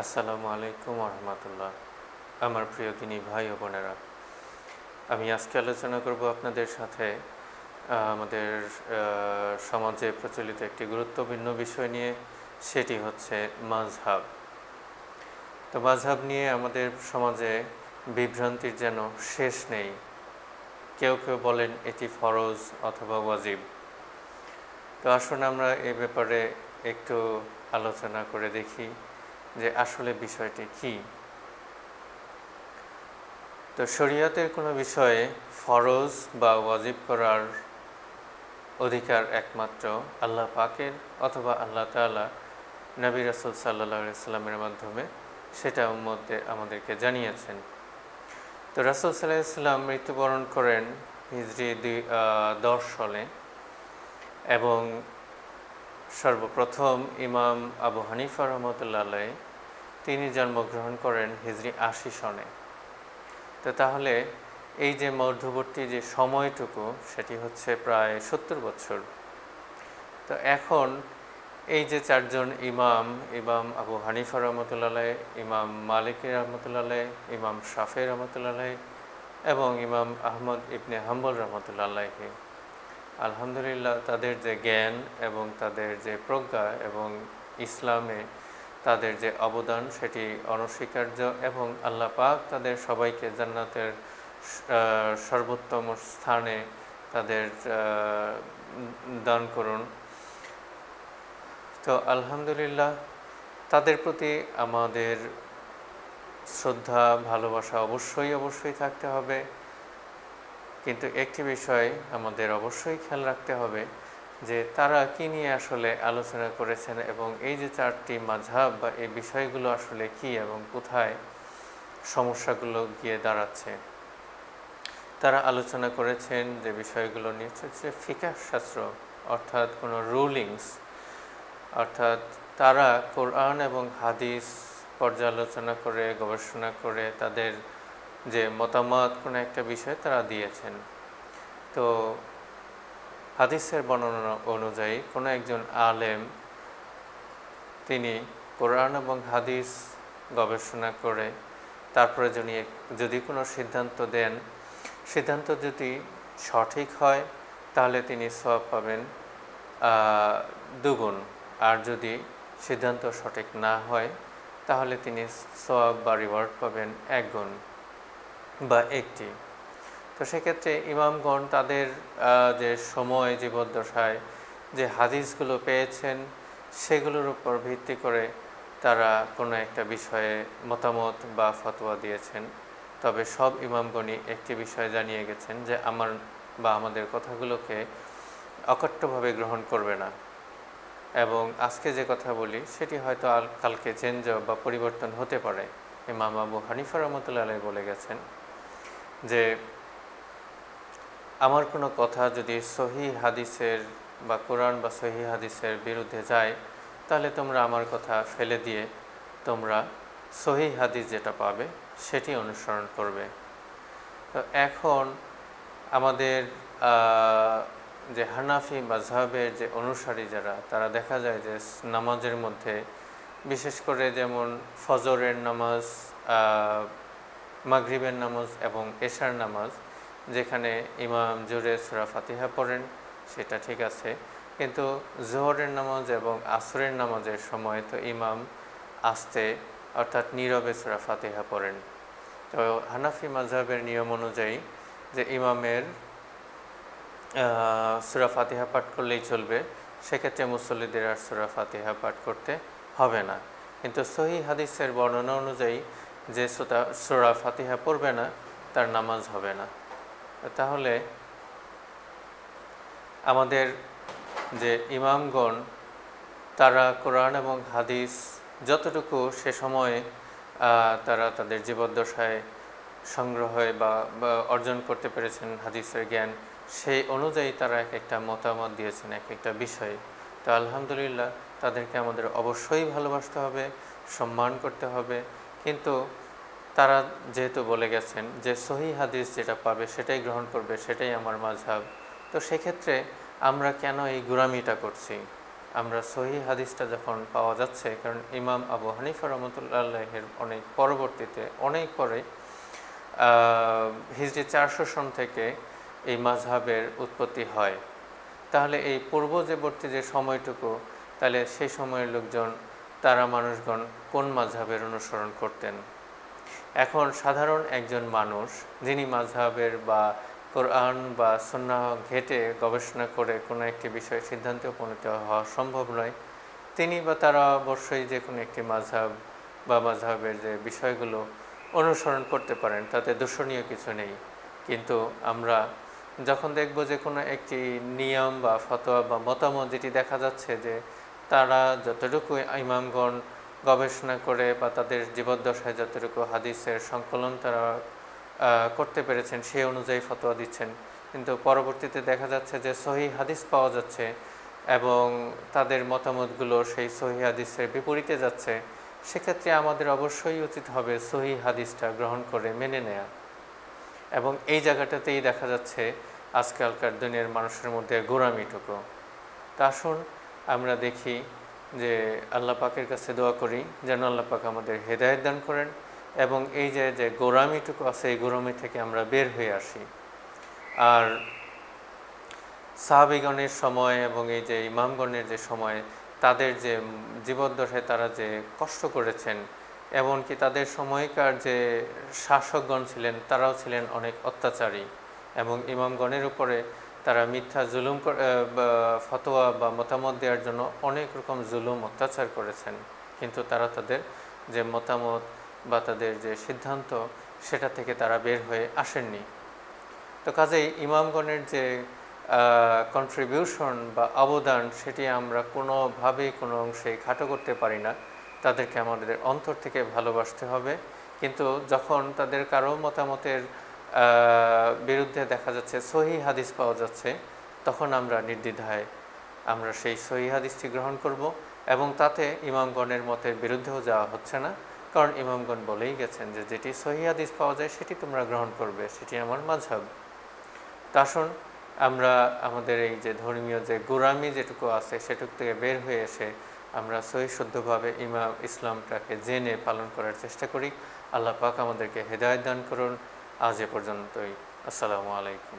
আসসালামু আলাইকুম রহমতুল্লাহ আমার প্রিয় দিনী ভাই ও বোনেরা আমি আজকে আলোচনা করব আপনাদের সাথে আমাদের সমাজে প্রচলিত একটি গুরুত্বপূর্ণ বিষয় নিয়ে সেটি হচ্ছে মাঝহাব তো মাঝহাব নিয়ে আমাদের সমাজে বিভ্রান্তির যেন শেষ নেই কেউ কেউ বলেন এটি ফরজ অথবা ওয়াজিব তো আসুন আমরা এ ব্যাপারে একটু আলোচনা করে দেখি যে আসলে বিষয়টি কি তো শরীয়তের কোনো বিষয়ে ফরজ বা ওয়াজিব করার অধিকার একমাত্র আল্লাহ পাকের অথবা আল্লাহ তালা নবী রাসুল সাল্লাহ সাল্লামের মাধ্যমে সেটা মধ্যে আমাদেরকে জানিয়েছেন তো রাসুল সাল্লাহ মৃত্যুবরণ করেন হিজড়ি দুই দশ সালে এবং সর্বপ্রথম ইমাম আবু হানিফা রহমতুল্লাহ তিনি জন্মগ্রহণ করেন হিজরি আশি সনে তো তাহলে এই যে মধ্যবর্তী যে সময়টুকু সেটি হচ্ছে প্রায় সত্তর বছর তো এখন এই যে চারজন ইমাম ইমাম আবু হানিফা রহমতুল্লাহ ইমাম মালিক রহমতুল্লাহ ইমাম শাফে রহমতুল্লাহ এবং ইমাম আহমদ ইবনে হাম্বল রহমতুল্লাহকে আলহামদুলিল্লাহ তাদের যে জ্ঞান এবং তাদের যে প্রজ্ঞা এবং ইসলামে তাদের যে অবদান সেটি অনস্বীকার্য এবং আল্লাহ পাক তাদের সবাইকে জান্নাতের সর্বোত্তম স্থানে তাদের দান করুন তো আলহামদুলিল্লাহ তাদের প্রতি আমাদের শ্রদ্ধা ভালোবাসা অবশ্যই অবশ্যই থাকতে হবে কিন্তু একটি বিষয় আমাদের অবশ্যই খেয়াল রাখতে হবে যে তারা কি নিয়ে আসলে আলোচনা করেছেন এবং এই যে চারটি মাঝাব বা এই বিষয়গুলো আসলে কি এবং কোথায় সমস্যাগুলো গিয়ে দাঁড়াচ্ছে তারা আলোচনা করেছেন যে বিষয়গুলো নিয়ে হচ্ছে ফিকা শাস্ত্র অর্থাৎ কোনো রুলিংস অর্থাৎ তারা কোরআন এবং হাদিস পর্যালোচনা করে গবেষণা করে তাদের যে মতামত কোনো একটা বিষয়ে তারা দিয়েছেন তো হাদিসের বর্ণনা অনুযায়ী কোনো একজন আলেম তিনি কোরআন এবং হাদিস গবেষণা করে তার প্রয়োজনীয় যদি কোনো সিদ্ধান্ত দেন সিদ্ধান্ত যদি সঠিক হয় তাহলে তিনি সব পাবেন দুগুণ আর যদি সিদ্ধান্ত সঠিক না হয় তাহলে তিনি সব বা রিওয়ার্ড পাবেন এক গুণ বা একটি তো সেক্ষেত্রে ইমামগণ তাদের যে সময় জীবদ্দশায় যে হাদিসগুলো পেয়েছেন সেগুলোর উপর ভিত্তি করে তারা কোনো একটা বিষয়ে মতামত বা ফতোয়া দিয়েছেন তবে সব ইমামগণই একটি বিষয় জানিয়ে গেছেন যে আমার বা আমাদের কথাগুলোকে অকট্টভাবে গ্রহণ করবে না এবং আজকে যে কথা বলি সেটি হয়তো কালকে চেঞ্জ বা পরিবর্তন হতে পারে ইমাম আবু হানিফা রহমতুল্লাহ বলে গেছেন যে আমার কোনো কথা যদি সহি হাদিসের বা কোরআন বা সহি হাদিসের বিরুদ্ধে যায় তাহলে তোমরা আমার কথা ফেলে দিয়ে তোমরা সহি হাদিস যেটা পাবে সেটি অনুসরণ করবে তো এখন আমাদের যে হানাফি বা জাহাবের যে অনুসারী যারা তারা দেখা যায় যে নামাজের মধ্যে বিশেষ করে যেমন ফজরের নামাজ মাগরিবের নামাজ এবং এশার নামাজ যেখানে ইমাম জোরে সুরা ফাতিহা পড়েন সেটা ঠিক আছে কিন্তু জোহরের নামাজ এবং আসরের নামাজের সময় তো ইমাম আসতে অর্থাৎ নীরবে সুরা ফাতিহা পড়েন তো হানাফি মাজহাবের নিয়ম অনুযায়ী যে ইমামের সুরা ফাতিহা পাঠ করলেই চলবে সেক্ষেত্রে মুসল্লিদের আর সুরা ফাতিহা পাঠ করতে হবে না কিন্তু সহি হাদিসের বর্ণনা অনুযায়ী যে সোতা সোরা ফাতিহা পড়বে না তার নামাজ হবে না তাহলে আমাদের যে ইমামগণ তারা কোরআন এবং হাদিস যতটুকু সে সময়ে তারা তাদের জীবদ্দশায় সংগ্রহে বা অর্জন করতে পেরেছেন হাদিসের জ্ঞান সেই অনুযায়ী তারা এক একটা মতামত দিয়েছেন এক একটা বিষয়ে তো আলহামদুলিল্লাহ তাদেরকে আমাদের অবশ্যই ভালোবাসতে হবে সম্মান করতে হবে কিন্তু তারা যেহেতু বলে গেছেন যে সহি হাদিস যেটা পাবে সেটাই গ্রহণ করবে সেটাই আমার মাঝহাব তো সেক্ষেত্রে আমরা কেন এই গুরামিটা করছি আমরা সহি হাদিসটা যখন পাওয়া যাচ্ছে কারণ ইমাম আবু হানিফা রহমতুল্লাহের অনেক পরবর্তীতে অনেক পরে হিজড়ি চারশো সন থেকে এই মাঝহাবের উৎপত্তি হয় তাহলে এই পূর্ব যেবর্তী যে সময়টুকু তাহলে সেই সময়ের লোকজন তারা মানুষগণ কোন মাঝহাবের অনুসরণ করতেন এখন সাধারণ একজন মানুষ যিনি মাঝহাবের বা কোরআন বা সন্ন্যাহ ঘেটে গবেষণা করে কোনো একটি বিষয়ে সিদ্ধান্তে উপনীত হওয়া সম্ভব নয় তিনি বা তারা অবশ্যই যে কোনো একটি মাঝহাব বা মাঝহাবের যে বিষয়গুলো অনুসরণ করতে পারেন তাতে দূষণীয় কিছু নেই কিন্তু আমরা যখন দেখব যে কোনো একটি নিয়ম বা ফতোয়া বা মতামত যেটি দেখা যাচ্ছে যে তারা যতটুকু ইমামগণ গবেষণা করে বা তাদের জীবদ্দশায় যতটুকু হাদিসের সংকলন তারা করতে পেরেছেন সেই অনুযায়ী ফতোয়া দিচ্ছেন কিন্তু পরবর্তীতে দেখা যাচ্ছে যে সহি হাদিস পাওয়া যাচ্ছে এবং তাদের মতামতগুলো সেই সহি হাদিসের বিপরীতে যাচ্ছে সেক্ষেত্রে আমাদের অবশ্যই উচিত হবে সহি হাদিসটা গ্রহণ করে মেনে নেয়া এবং এই জায়গাটাতেই দেখা যাচ্ছে আজকালকার দুনিয়ার মানুষের মধ্যে গোড়ামিটুকু তা আসুন আমরা দেখি যে আল্লাহ পাকের কাছে দোয়া করি যেন আল্লাহ পাক আমাদের হেদায়ত দান করেন এবং এই যে যে গোরামিটুকু আছে এই গোরামি থেকে আমরা বের হয়ে আসি আর সাহাবিগণের সময় এবং এই যে ইমামগণের যে সময় তাদের যে জীবদ্দশায় তারা যে কষ্ট করেছেন এমনকি তাদের সময়কার যে শাসকগণ ছিলেন তারাও ছিলেন অনেক অত্যাচারী এবং ইমামগণের উপরে তারা মিথ্যা জুলুম ফতোয়া বা মতামত দেওয়ার জন্য অনেক রকম জুলুম অত্যাচার করেছেন কিন্তু তারা তাদের যে মতামত বা তাদের যে সিদ্ধান্ত সেটা থেকে তারা বের হয়ে আসেননি তো কাজেই ইমামগণের যে কন্ট্রিবিউশন বা অবদান সেটি আমরা কোনোভাবেই কোনো অংশে খাটো করতে পারি না তাদেরকে আমাদের অন্তর থেকে ভালোবাসতে হবে কিন্তু যখন তাদের কারো মতামতের বিরুদ্ধে দেখা যাচ্ছে সহি হাদিস পাওয়া যাচ্ছে তখন আমরা নির্দ্বিধায় আমরা সেই সহি হাদিসটি গ্রহণ করব এবং তাতে ইমামগণের মতের বিরুদ্ধেও যাওয়া হচ্ছে না কারণ ইমামগণ বলেই গেছেন যে যেটি সহি হাদিস পাওয়া যায় সেটি তোমরা গ্রহণ করবে সেটি আমার মাঝহব আসুন আমরা আমাদের এই যে ধর্মীয় যে গোরামি যেটুকু আছে সেটুকু থেকে বের হয়ে এসে আমরা সহি শুদ্ধভাবে ইমাম ইসলামটাকে জেনে পালন করার চেষ্টা করি আল্লাহ পাক আমাদেরকে হেদায়ত দান করুন আজ এ পর্যন্তই আসসালামু আলাইকুম